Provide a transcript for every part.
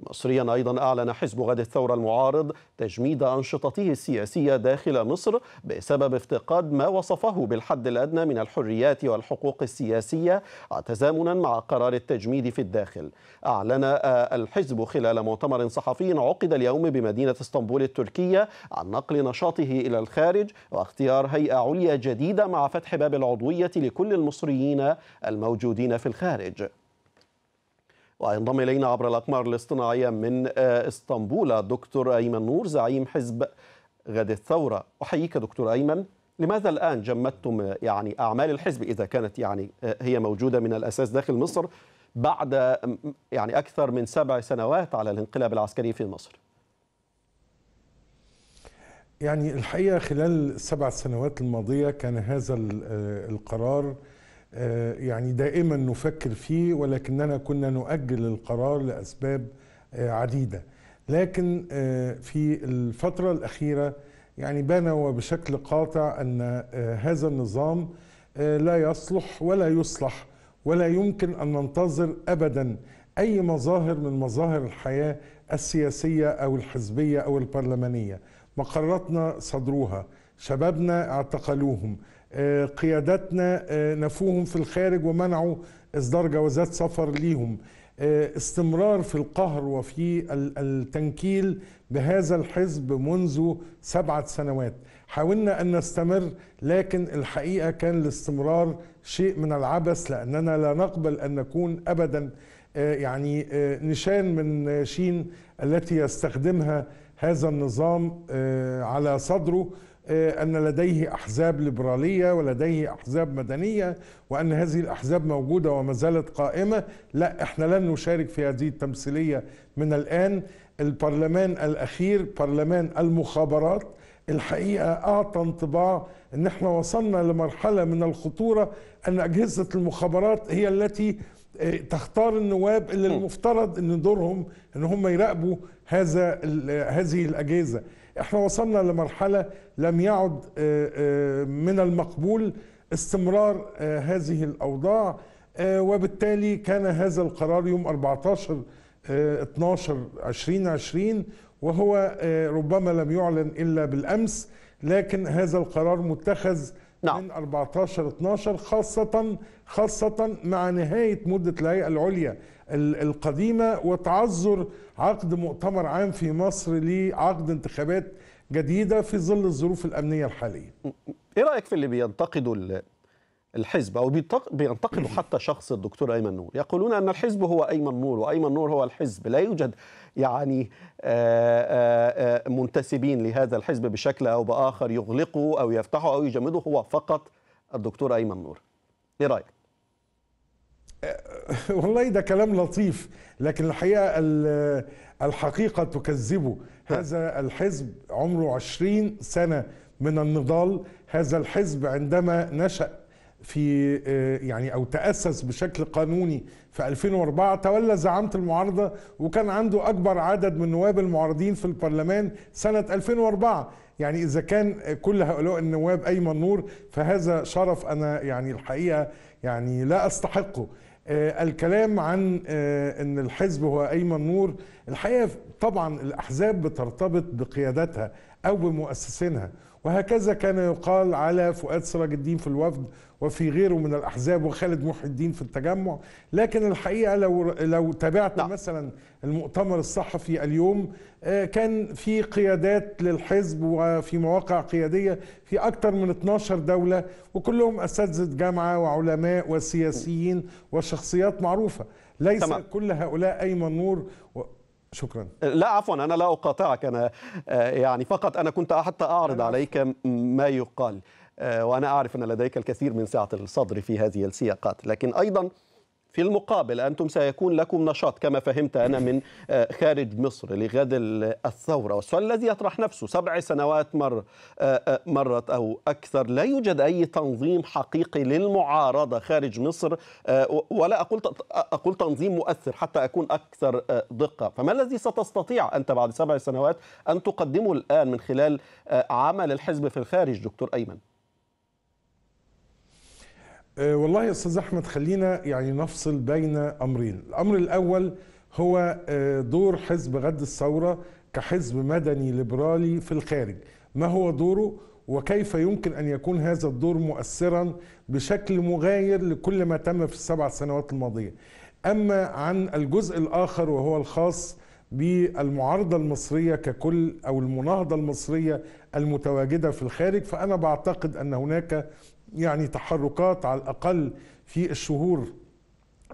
مصريا أيضا أعلن حزب غد الثورة المعارض تجميد أنشطته السياسية داخل مصر بسبب افتقاد ما وصفه بالحد الأدنى من الحريات والحقوق السياسية تزامنا مع قرار التجميد في الداخل أعلن آه، الحزب خلال مؤتمر صحفي عقد اليوم بمدينة اسطنبول التركية عن نقل نشاطه إلى الخارج واختيار هيئة عليا جديدة مع فتح باب العضوية لكل المصريين الموجودين في الخارج وينضم إلينا عبر الأقمار الاصطناعية من آه، إسطنبول الدكتور أيمن نور زعيم حزب غد الثورة أحييك دكتور أيمن لماذا الآن جمدتم يعني أعمال الحزب إذا كانت يعني آه، هي موجودة من الأساس داخل مصر بعد يعني أكثر من سبع سنوات على الانقلاب العسكري في مصر يعني الحقيقة خلال السبع سنوات الماضية كان هذا آه، القرار آه، يعني دائما نفكر فيه ولكننا كنا نؤجل القرار لأسباب آه، عديدة لكن آه، في الفترة الأخيرة يعني بان وبشكل قاطع أن هذا النظام لا يصلح ولا يصلح ولا يمكن أن ننتظر أبدا أي مظاهر من مظاهر الحياة السياسية أو الحزبية أو البرلمانية مقراتنا صدروها شبابنا اعتقلوهم آه، قيادتنا آه، نفوهم في الخارج ومنعوا إصدار جوازات سفر ليهم آه، استمرار في القهر وفي التنكيل بهذا الحزب منذ سبعة سنوات حاولنا أن نستمر لكن الحقيقة كان الاستمرار شيء من العبث لأننا لا نقبل أن نكون أبدا يعني نشان من شين التي يستخدمها هذا النظام على صدره آه، أن لديه أحزاب ليبرالية ولديه أحزاب مدنية وأن هذه الأحزاب موجودة وما زالت قائمة لا إحنا لن نشارك في هذه التمثيلية من الآن البرلمان الأخير برلمان المخابرات الحقيقة أعطى انطباع أن احنا وصلنا لمرحلة من الخطورة أن أجهزة المخابرات هي التي آه، تختار النواب اللي المفترض أن دورهم أن هم يراقبوا هذا هذه الأجهزة احنا وصلنا لمرحلة لم يعد آه، آه، من المقبول استمرار آه، هذه الأوضاع وبالتالي كان هذا القرار يوم 14 12 2020 وهو ربما لم يعلن إلا بالأمس لكن هذا القرار متخذ نعم. من 14 12 خاصة خاصة مع نهاية مدة الهيئة العليا القديمة وتعذر عقد مؤتمر عام في مصر لعقد انتخابات جديدة في ظل الظروف الأمنية الحالية إيه رأيك في اللي بينتقدوا الحزب أو بينتقدوا حتى شخص الدكتور أيمن نور يقولون أن الحزب هو أيمن نور وأيمن نور هو الحزب لا يوجد يعني آه، آه، آه، منتسبين لهذا الحزب بشكل أو بآخر يغلقوا أو يفتحوا أو يجمدوا هو فقط الدكتور أيمن نور إيه رأيك؟ والله ده كلام لطيف لكن الحقيقة الحقيقة تكذبه هذا الحزب عمره عشرين سنة من النضال هذا الحزب عندما نشأ في آه، يعني او تاسس بشكل قانوني في 2004 تولى زعامه المعارضه وكان عنده اكبر عدد من نواب المعارضين في البرلمان سنه 2004 يعني اذا كان كل هؤلاء النواب ايمن نور فهذا شرف انا يعني الحقيقه يعني لا استحقه آه، الكلام عن آه، ان الحزب هو ايمن نور الحقيقه طبعا الاحزاب بترتبط بقيادتها او بمؤسسينها وهكذا كان يقال على فؤاد سراج الدين في الوفد وفي غيره من الاحزاب وخالد محي الدين في التجمع لكن الحقيقه لو لو تابعت لا. نعم. مثلا المؤتمر الصحفي اليوم آه، كان في قيادات للحزب وفي مواقع قياديه في اكثر من 12 دوله وكلهم اساتذه جامعه وعلماء وسياسيين وشخصيات معروفه ليس تمام. كل هؤلاء ايمن نور شكرا لا عفوا انا لا اقاطعك انا آه، يعني فقط انا كنت حتى اعرض عليك ما يقال آه، وانا اعرف ان لديك الكثير من سعه الصدر في هذه السياقات لكن ايضا في المقابل أنتم سيكون لكم نشاط كما فهمت أنا من آه، خارج مصر لغد الثورة والسؤال الذي يطرح نفسه سبع سنوات مر آه، آه، مرت أو أكثر لا يوجد أي تنظيم حقيقي للمعارضة خارج مصر ولا أقول أقول تنظيم مؤثر حتى أكون أكثر دقة فما الذي ستستطيع أنت بعد سبع سنوات أن تقدمه الآن من خلال عمل الحزب في الخارج دكتور أيمن آه، والله يا استاذ احمد خلينا يعني نفصل بين امرين الامر الاول هو آه، دور حزب غد الثوره كحزب مدني ليبرالي في الخارج ما هو دوره وكيف يمكن ان يكون هذا الدور مؤثرا بشكل مغاير لكل ما تم في السبع سنوات الماضيه اما عن الجزء الاخر وهو الخاص بالمعارضه المصريه ككل او المناهضه المصريه المتواجده في الخارج فانا بعتقد ان هناك يعني تحركات على الأقل في الشهور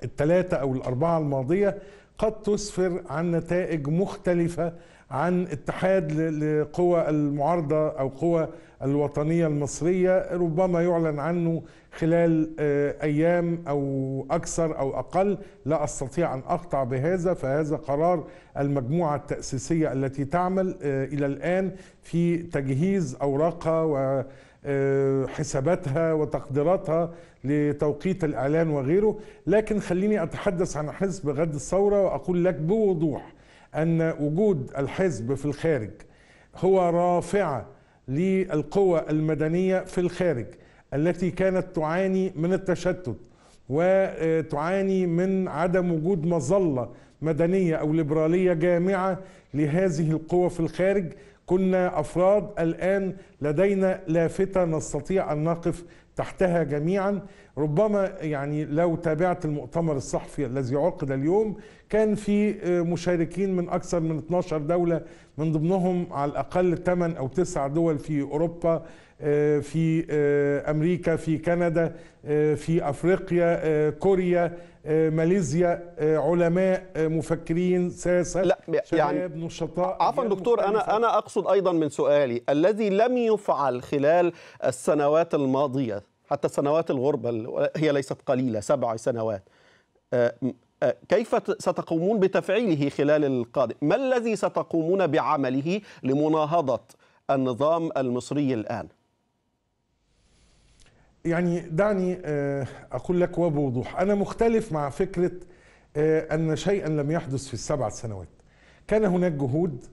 الثلاثة أو الأربعة الماضية قد تسفر عن نتائج مختلفة عن اتحاد لقوى المعارضة أو قوى الوطنية المصرية ربما يعلن عنه خلال آه، أيام أو أكثر أو أقل لا أستطيع أن أقطع بهذا فهذا قرار المجموعة التأسيسية التي تعمل آه، إلى الآن في تجهيز أوراقها و آه، حساباتها وتقديراتها لتوقيت الاعلان وغيره لكن خليني اتحدث عن حزب غد الثوره واقول لك بوضوح ان وجود الحزب في الخارج هو رافعه للقوى المدنيه في الخارج التي كانت تعاني من التشتت وتعاني من عدم وجود مظله مدنيه او ليبراليه جامعه لهذه القوى في الخارج كنا افراد الان لدينا لافته نستطيع ان نقف تحتها جميعا ربما يعني لو تابعت المؤتمر الصحفي الذي عقد اليوم كان في آه، مشاركين من اكثر من 12 دوله من ضمنهم على الاقل 8 او 9 دول في اوروبا آه، في آه، امريكا في كندا آه، في افريقيا كوريا ماليزيا علماء مفكرين ساسه لا شباب يعني نشطاء عفوا دكتور انا انا اقصد ايضا من سؤالي الذي لم يفعل خلال السنوات الماضيه حتى سنوات الغربه هي ليست قليله سبع سنوات كيف ستقومون بتفعيله خلال القادم ما الذي ستقومون بعمله لمناهضه النظام المصري الان يعني دعني آه، أقول لك وبوضوح أنا مختلف مع فكرة آه، أن شيئا لم يحدث في السبع سنوات كان هناك جهود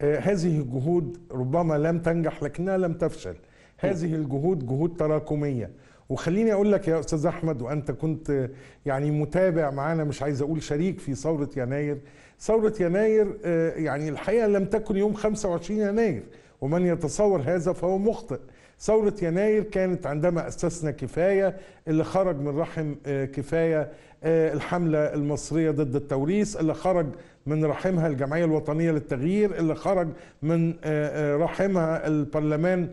آه، هذه الجهود ربما لم تنجح لكنها لم تفشل هذه الجهود جهود تراكمية وخليني أقول لك يا أستاذ أحمد وأنت كنت يعني متابع معنا مش عايز أقول شريك في ثورة يناير ثورة يناير يعني الحقيقة لم تكن يوم 25 يناير ومن يتصور هذا فهو مخطئ ثورة يناير كانت عندما أسسنا كفاية اللي خرج من رحم آه، كفاية آه، الحملة المصرية ضد التوريث اللي خرج من رحمها الجمعية الوطنية للتغيير اللي خرج من آه، رحمها البرلمان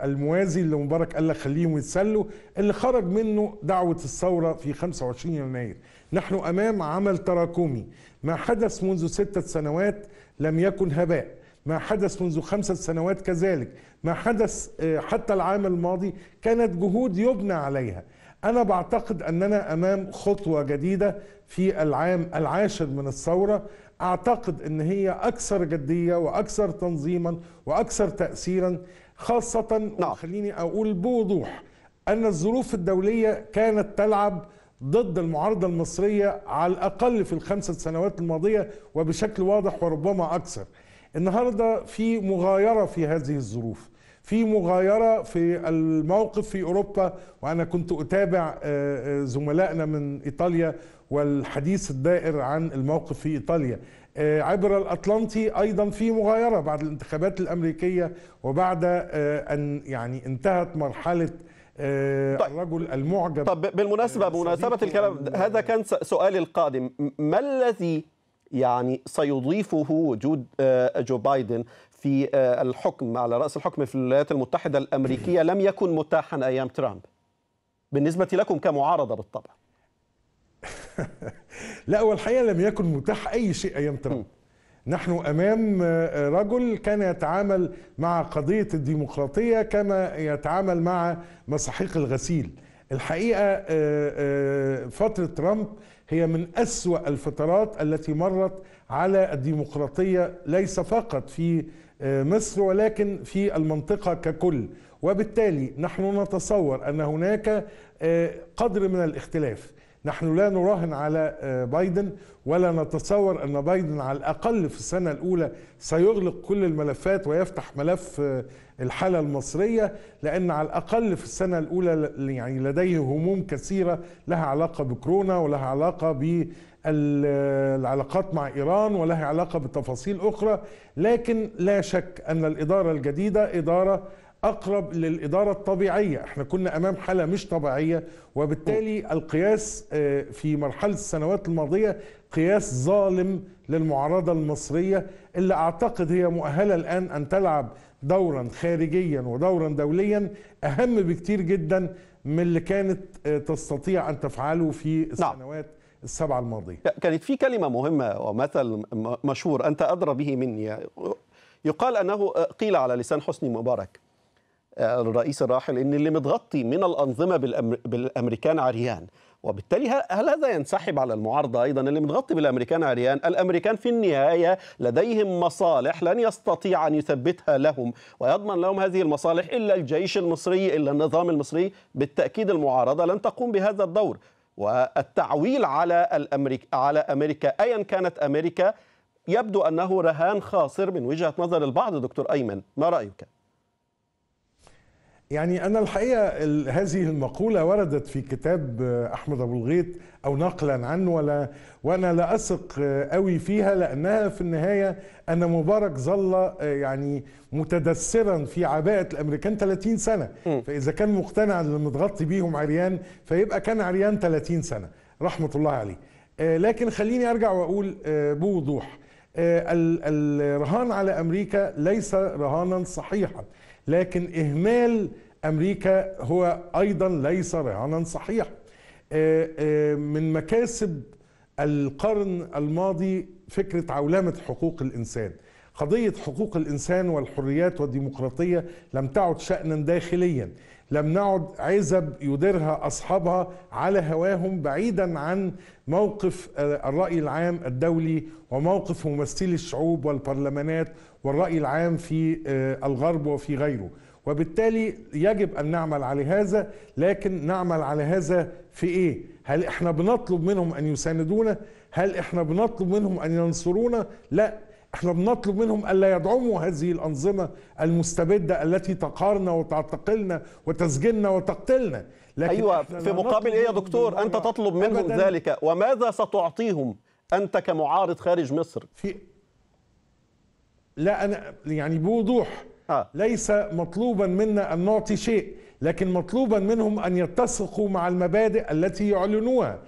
الموازي اللي مبارك قال لك خليهم يتسلوا اللي خرج منه دعوة الثورة في 25 يناير نحن أمام عمل تراكمي ما حدث منذ ستة سنوات لم يكن هباء ما حدث منذ خمسة سنوات كذلك ما حدث آه، حتى العام الماضي كانت جهود يبنى عليها أنا بعتقد أننا أمام خطوة جديدة في العام العاشر من الثورة أعتقد أن هي أكثر جدية وأكثر تنظيما وأكثر تأثيرا خاصة نعم. وخليني أقول بوضوح أن الظروف الدولية كانت تلعب ضد المعارضة المصرية على الأقل في الخمسة سنوات الماضية وبشكل واضح وربما أكثر النهارده في مغايره في هذه الظروف في مغايرة في الموقف في أوروبا وأنا كنت أتابع آه، آه، زملائنا من إيطاليا والحديث الدائر عن الموقف في إيطاليا آه، عبر الأطلنطي أيضا في مغايرة بعد الانتخابات الأمريكية وبعد أن يعني انتهت مرحلة طيب. الرجل المعجب طب بالمناسبة بمناسبة الكلام هذا كان سؤالي القادم ما الذي يعني سيضيفه وجود آه، جو بايدن في آه، الحكم على رأس الحكم في الولايات المتحدة الأمريكية لم يكن متاحا أيام ترامب بالنسبة لكم كمعارضة بالطبع لا والحقيقة لم يكن متاح أي شيء أيام ترامب نحن امام آه، رجل كان يتعامل مع قضيه الديمقراطيه كما يتعامل مع مساحيق الغسيل الحقيقه فتره ترامب هي من أسوأ الفترات التي مرت على الديمقراطية ليس فقط في آه، مصر ولكن في المنطقة ككل وبالتالي نحن نتصور أن هناك آه، قدر من الاختلاف نحن لا نراهن على آه، بايدن ولا نتصور أن بايدن على الأقل في السنة الأولى سيغلق كل الملفات ويفتح ملف آه، الحالة المصرية لأن على الأقل في السنة الأولى يعني لديه هموم كثيرة لها علاقة بكورونا ولها علاقة بالعلاقات آه، العلاقات مع إيران ولها علاقة بتفاصيل أخرى لكن لا شك أن الإدارة الجديدة إدارة اقرب للاداره الطبيعيه احنا كنا امام حاله مش طبيعيه وبالتالي القياس آه، في مرحله السنوات الماضيه قياس ظالم للمعارضه المصريه اللي اعتقد هي مؤهله الان ان تلعب دورا خارجيا ودورا دوليا اهم بكتير جدا من اللي كانت آه، تستطيع ان تفعله في نعم. السنوات السبعه الماضيه كانت في كلمه مهمه ومثل مشهور انت ادرى به مني يقال انه آه، قيل على لسان حسني مبارك الرئيس الراحل ان اللي متغطي من الانظمه بالامريكان عريان وبالتالي هل هذا ينسحب على المعارضة أيضا اللي متغطي بالأمريكان عريان الأمريكان في النهاية لديهم مصالح لن يستطيع أن يثبتها لهم ويضمن لهم هذه المصالح إلا الجيش المصري إلا النظام المصري بالتأكيد المعارضة لن تقوم بهذا الدور والتعويل على الأمريكا على أمريكا أيا كانت أمريكا يبدو أنه رهان خاسر من وجهة نظر البعض دكتور أيمن ما رأيك؟ يعني أنا الحقيقة هذه المقولة وردت في كتاب أحمد أبو الغيط أو نقلا عنه ولا وأنا لا أثق قوي فيها لأنها في النهاية أن مبارك ظل آه، يعني متدثرا في عباءة الأمريكان 30 سنة فإذا كان مقتنع أن متغطي بيهم عريان فيبقى كان عريان 30 سنة رحمة الله عليه آه، لكن خليني أرجع وأقول آه، بوضوح الرهان على أمريكا ليس رهانا صحيحا لكن إهمال أمريكا هو أيضا ليس رهانا صحيح آه، آه، من مكاسب القرن الماضي فكرة عولمة حقوق الإنسان قضية حقوق الإنسان والحريات والديمقراطية لم تعد شأنا داخليا لم نعد عزب يديرها أصحابها على هواهم بعيدا عن موقف الرأي العام الدولي وموقف ممثلي الشعوب والبرلمانات والرأي العام في آه، الغرب وفي غيره وبالتالي يجب أن نعمل على هذا لكن نعمل على هذا في إيه؟ هل إحنا بنطلب منهم أن يساندونا؟ هل إحنا بنطلب منهم أن ينصرونا؟ لا احنا بنطلب منهم الا يدعموا هذه الانظمه المستبده التي تقهرنا وتعتقلنا وتسجننا وتقتلنا لكن ايوه في مقابل ايه يا دكتور انت تطلب منهم أبداً. ذلك وماذا ستعطيهم انت كمعارض خارج مصر في لا انا يعني بوضوح آه. ليس مطلوبا منا ان نعطي شيء لكن مطلوبا منهم ان يتسقوا مع المبادئ التي يعلنوها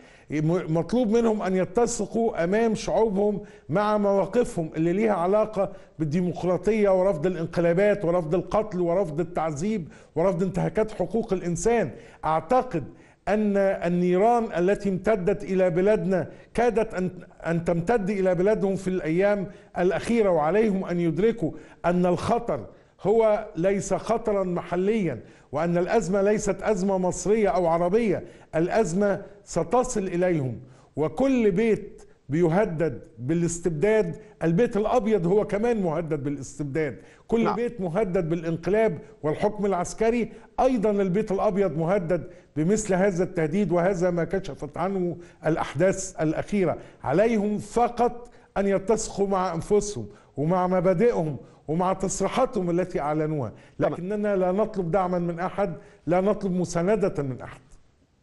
مطلوب منهم أن يتسقوا أمام شعوبهم مع مواقفهم اللي ليها علاقة بالديمقراطية ورفض الانقلابات ورفض القتل ورفض التعذيب ورفض انتهاكات حقوق الإنسان أعتقد أن النيران التي امتدت إلى بلادنا كادت أن, أن تمتد إلى بلادهم في الأيام الأخيرة وعليهم أن يدركوا أن الخطر هو ليس خطرا محليا وان الازمه ليست ازمه مصريه او عربيه الازمه ستصل اليهم وكل بيت بيهدد بالاستبداد البيت الابيض هو كمان مهدد بالاستبداد كل لا. نعم. بيت مهدد بالانقلاب والحكم العسكري ايضا البيت الابيض مهدد بمثل هذا التهديد وهذا ما كشفت عنه الاحداث الاخيره عليهم فقط ان يتسخوا مع انفسهم ومع مبادئهم ومع تصريحاتهم التي اعلنوها لكننا لا نطلب دعما من احد لا نطلب مسانده من احد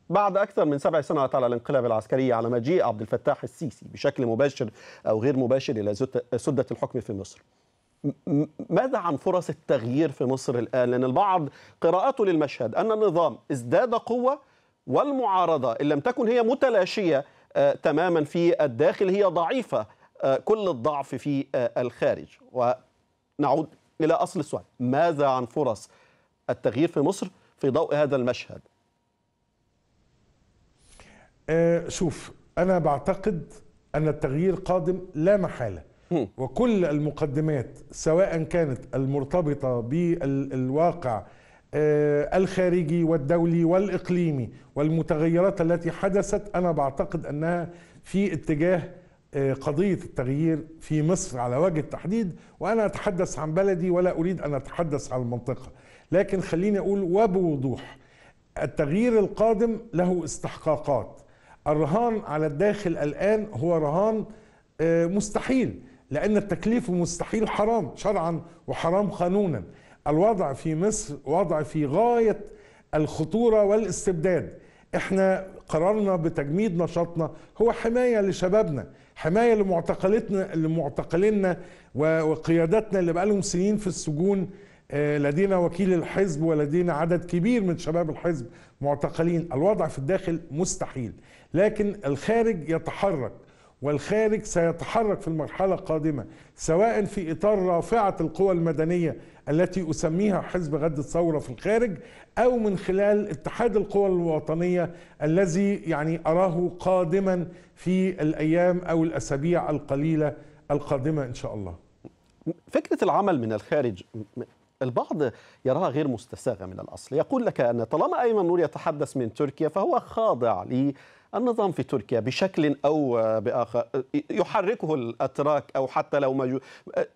بعد أكثر من سبع سنوات على الانقلاب العسكري على مجيء عبد الفتاح السيسي بشكل مباشر أو غير مباشر إلى سدة الحكم في مصر ماذا عن فرص التغيير في مصر الآن؟ لأن البعض قراءته للمشهد أن النظام ازداد قوة والمعارضة إن لم تكن هي متلاشية آه، تماما في الداخل هي ضعيفة آه، كل الضعف في آه، الخارج نعود إلى أصل السؤال ماذا عن فرص التغيير في مصر في ضوء هذا المشهد أه شوف أنا بعتقد أن التغيير قادم لا محالة وكل المقدمات سواء كانت المرتبطة بالواقع آه، الخارجي والدولي والإقليمي والمتغيرات التي حدثت أنا بعتقد أنها في اتجاه آه، قضية التغيير في مصر على وجه التحديد وأنا أتحدث عن بلدي ولا أريد أن أتحدث عن المنطقة لكن خليني أقول وبوضوح التغيير القادم له استحقاقات الرهان على الداخل الآن هو رهان آه، مستحيل لأن التكليف مستحيل حرام شرعا وحرام قانونا الوضع في مصر وضع في غاية الخطورة والاستبداد احنا قررنا بتجميد نشاطنا هو حماية لشبابنا حمايه لمعتقلتنا لمعتقلينا وقيادتنا اللي بقالهم سنين في السجون آه، لدينا وكيل الحزب ولدينا عدد كبير من شباب الحزب معتقلين الوضع في الداخل مستحيل لكن الخارج يتحرك والخارج سيتحرك في المرحلة القادمة سواء في إطار رافعة القوى المدنية التي أسميها حزب غد الثورة في الخارج أو من خلال اتحاد القوى الوطنية الذي يعني أراه قادما في الأيام أو الأسابيع القليلة القادمة إن شاء الله فكرة العمل من الخارج البعض يراها غير مستساغة من الأصل يقول لك أن طالما أيمن نور يتحدث من تركيا فهو خاضع لي النظام في تركيا بشكل او باخر يحركه الاتراك او حتى لو ما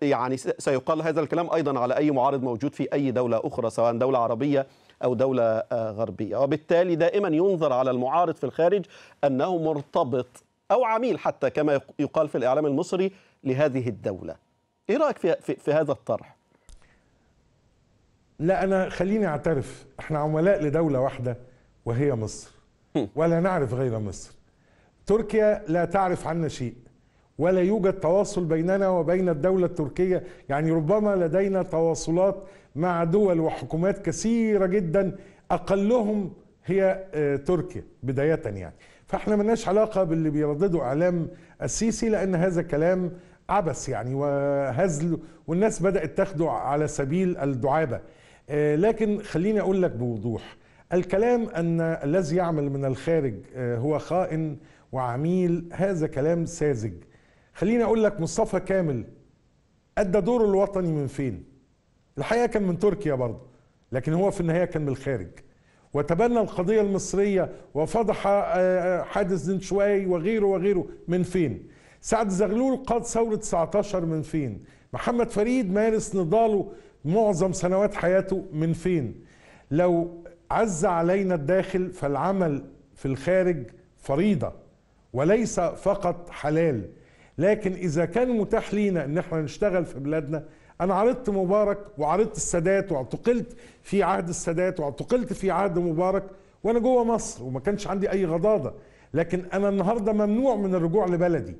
يعني سيقال هذا الكلام ايضا على اي معارض موجود في اي دوله اخرى سواء دوله عربيه او دوله آه، غربيه وبالتالي دائما ينظر على المعارض في الخارج انه مرتبط او عميل حتى كما يقال في الاعلام المصري لهذه الدوله ايه رايك في في, في هذا الطرح لا انا خليني اعترف احنا عملاء لدوله واحده وهي مصر ولا نعرف غير مصر تركيا لا تعرف عنا شيء ولا يوجد تواصل بيننا وبين الدولة التركية يعني ربما لدينا تواصلات مع دول وحكومات كثيرة جدا أقلهم هي آه، تركيا بداية يعني فاحنا مناش علاقة باللي بيرددوا إعلام السيسي لأن هذا كلام عبث يعني وهزل والناس بدأت تاخده على سبيل الدعابة آه، لكن خليني أقول لك بوضوح الكلام أن الذي يعمل من الخارج آه، هو خائن وعميل هذا كلام ساذج خليني أقول لك مصطفى كامل أدى دوره الوطني من فين الحقيقة كان من تركيا برضه لكن هو في النهاية كان من الخارج وتبنى القضية المصرية وفضح آه، آه، حادث دنشواي وغيره وغيره من فين سعد زغلول قاد ثورة 19 من فين محمد فريد مارس نضاله معظم سنوات حياته من فين لو عز علينا الداخل فالعمل في الخارج فريضه وليس فقط حلال لكن اذا كان متاح لينا ان احنا نشتغل في بلادنا انا عرضت مبارك وعرضت السادات واعتقلت في عهد السادات واعتقلت في عهد مبارك وانا جوه مصر وما كانش عندي اي غضاضه لكن انا النهارده ممنوع من الرجوع لبلدي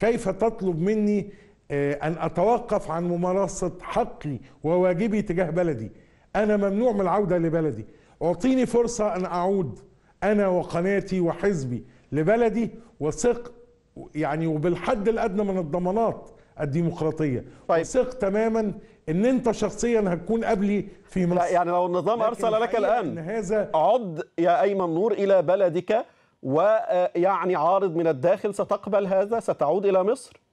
كيف تطلب مني آه، ان اتوقف عن ممارسه حقي وواجبي تجاه بلدي انا ممنوع من العوده لبلدي اعطيني فرصه ان اعود انا وقناتي وحزبي لبلدي وثق يعني وبالحد الادنى من الضمانات الديمقراطيه طيب. ثق تماما ان انت شخصيا هتكون قبلي في مصر لا يعني لو النظام ارسل لك الان هذا عد يا ايمن نور الى بلدك ويعني عارض من الداخل ستقبل هذا ستعود الى مصر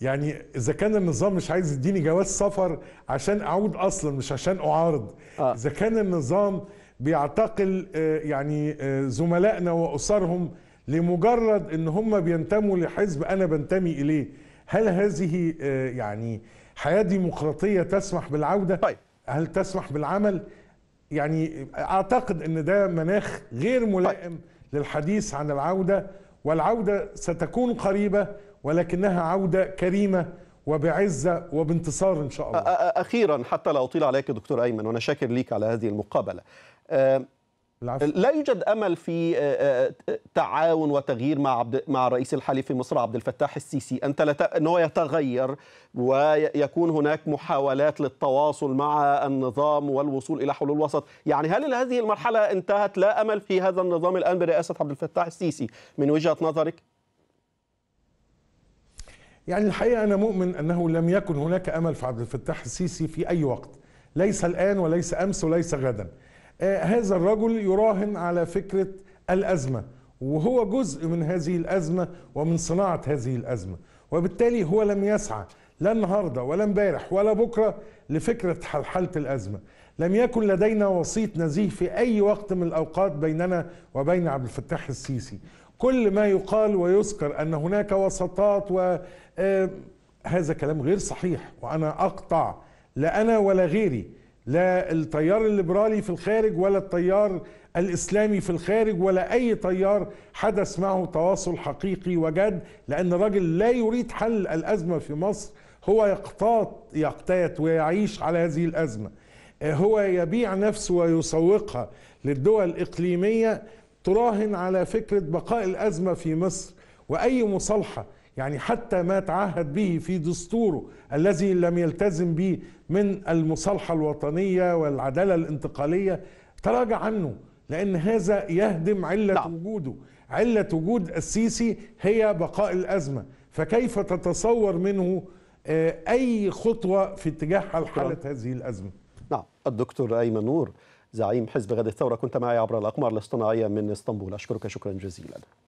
يعني اذا كان النظام مش عايز يديني جواز سفر عشان اعود اصلا مش عشان اعارض آه. اذا كان النظام بيعتقل آه، يعني آه، زملائنا واسرهم لمجرد ان هم بينتموا لحزب انا بنتمي اليه هل هذه آه، يعني حياه ديمقراطيه تسمح بالعوده طيب. هل تسمح بالعمل يعني اعتقد ان ده مناخ غير ملائم طيب. للحديث عن العوده والعوده ستكون قريبه ولكنها عودة كريمة وبعزة وبانتصار إن شاء الله أخيرا حتى لا أطيل عليك دكتور أيمن وأنا شاكر ليك على هذه المقابلة العفو. لا يوجد امل في تعاون وتغيير مع عبد مع الرئيس الحالي في مصر عبد الفتاح السيسي انت لا انه يتغير ويكون هناك محاولات للتواصل مع النظام والوصول الى حلول وسط يعني هل هذه المرحله انتهت لا امل في هذا النظام الان برئاسه عبد الفتاح السيسي من وجهه نظرك يعني الحقيقة أنا مؤمن أنه لم يكن هناك أمل في عبد الفتاح السيسي في أي وقت ليس الآن وليس أمس وليس غدا آه هذا الرجل يراهن على فكرة الأزمة وهو جزء من هذه الأزمة ومن صناعة هذه الأزمة وبالتالي هو لم يسعى لا النهاردة ولا امبارح ولا بكرة لفكرة حلحلة الأزمة لم يكن لدينا وسيط نزيه في أي وقت من الأوقات بيننا وبين عبد الفتاح السيسي كل ما يقال ويذكر أن هناك وسطات و آه، هذا كلام غير صحيح وأنا أقطع لا أنا ولا غيري لا التيار الليبرالي في الخارج ولا التيار الإسلامي في الخارج ولا أي تيار حدث معه تواصل حقيقي وجد لأن الراجل لا يريد حل الأزمة في مصر هو يقتات يقتات ويعيش على هذه الأزمة آه، هو يبيع نفسه ويسوقها للدول الإقليمية تراهن على فكرة بقاء الأزمة في مصر وأي مصالحة يعني حتى ما تعهد به في دستوره الذي لم يلتزم به من المصالحة الوطنية والعدالة الانتقالية تراجع عنه لأن هذا يهدم علة لا. نعم. وجوده علة وجود السيسي هي بقاء الأزمة فكيف تتصور منه آه، أي خطوة في اتجاه حل حالة هذه الأزمة نعم الدكتور أيمن نور زعيم حزب غد الثورة كنت معي عبر الأقمار الاصطناعية من اسطنبول أشكرك شكرا جزيلا